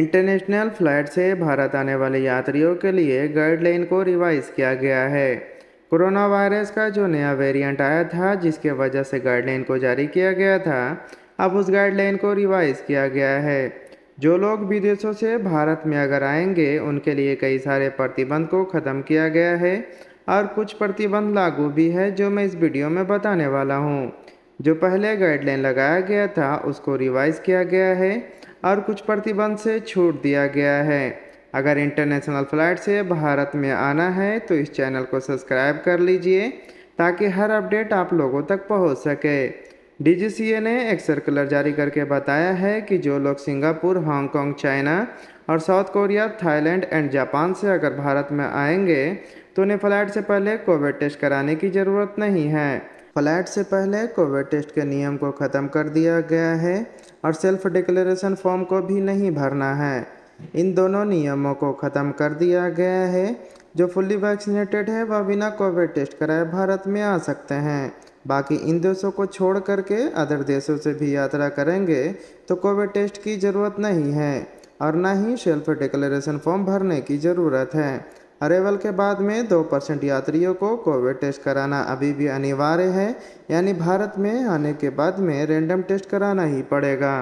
international flight से भारत आने वाले यात्रियों के लिए गाइडलाइन को रिवाइज किया गया है कोरोना वायरस का जो नया वेरिएंट आया था जिसके वजह से गाइडलाइन को जारी किया गया था अब उस गाइडलाइन को रिवाइज किया गया है जो लोग विदेशों से भारत में अगर आएंगे उनके लिए कई सारे प्रतिबंध को ख़त्म किया गया है और कुछ प्रतिबंध लागू भी है जो मैं इस वीडियो में बताने वाला हूँ जो पहले गाइडलाइन लगाया गया था उसको रिवाइज किया गया है और कुछ प्रतिबंध से छूट दिया गया है अगर इंटरनेशनल फ़्लाइट से भारत में आना है तो इस चैनल को सब्सक्राइब कर लीजिए ताकि हर अपडेट आप लोगों तक पहुंच सके डीजीसीए ने एक सर्कुलर जारी करके बताया है कि जो लोग सिंगापुर हांगकॉन्ग चाइना और South Korea Thailand and Japan से अगर भारत में आएंगे तो उन्हें फ्लाइट से पहले कोविड टेस्ट कराने की ज़रूरत नहीं है फ्लाइट से पहले कोविड टेस्ट के नियम को ख़त्म कर दिया गया है और सेल्फ डिक्लेरेशन फॉर्म को भी नहीं भरना है इन दोनों नियमों को ख़त्म कर दिया गया है जो फुल्ली वैक्सीनेटेड है वह बिना कोविड टेस्ट कराए भारत में आ सकते हैं बाकी इन देशों को छोड़ करके अदर देशों से भी यात्रा करेंगे तो कोविड टेस्ट की ज़रूरत नहीं है और ना ही सेल्फ डिक्लेरेशन फॉर्म भरने की ज़रूरत है अरेवल के बाद में दो परसेंट यात्रियों को कोविड टेस्ट कराना अभी भी अनिवार्य है यानी भारत में आने के बाद में रैंडम टेस्ट कराना ही पड़ेगा